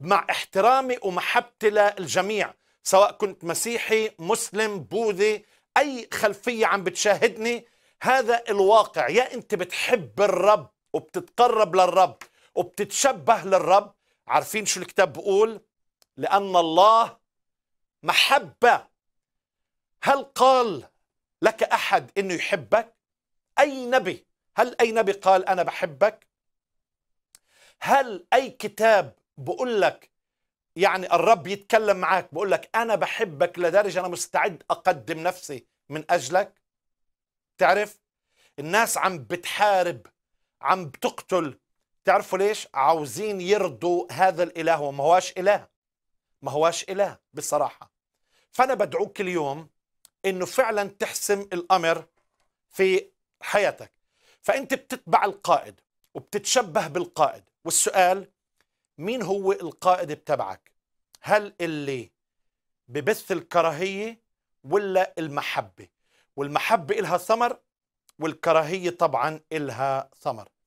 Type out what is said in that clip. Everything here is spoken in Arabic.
مع احترامي ومحبتي للجميع سواء كنت مسيحي مسلم بوذي أي خلفية عم بتشاهدني هذا الواقع يا أنت بتحب الرب وبتتقرب للرب وبتتشبه للرب عارفين شو الكتاب بقول لأن الله محبة هل قال لك أحد أنه يحبك أي نبي هل أي نبي قال أنا بحبك هل أي كتاب بقول لك يعني الرب يتكلم معاك بقول لك انا بحبك لدرجه انا مستعد اقدم نفسي من اجلك تعرف الناس عم بتحارب عم بتقتل تعرفوا ليش عاوزين يرضوا هذا الاله وما هواش اله ما هواش اله بصراحه فانا بدعوك اليوم انه فعلا تحسم الامر في حياتك فانت بتتبع القائد وبتتشبه بالقائد والسؤال مين هو القائد بتبعك هل اللي ببث الكراهيه ولا المحبه والمحبه إلها ثمر والكراهيه طبعا إلها ثمر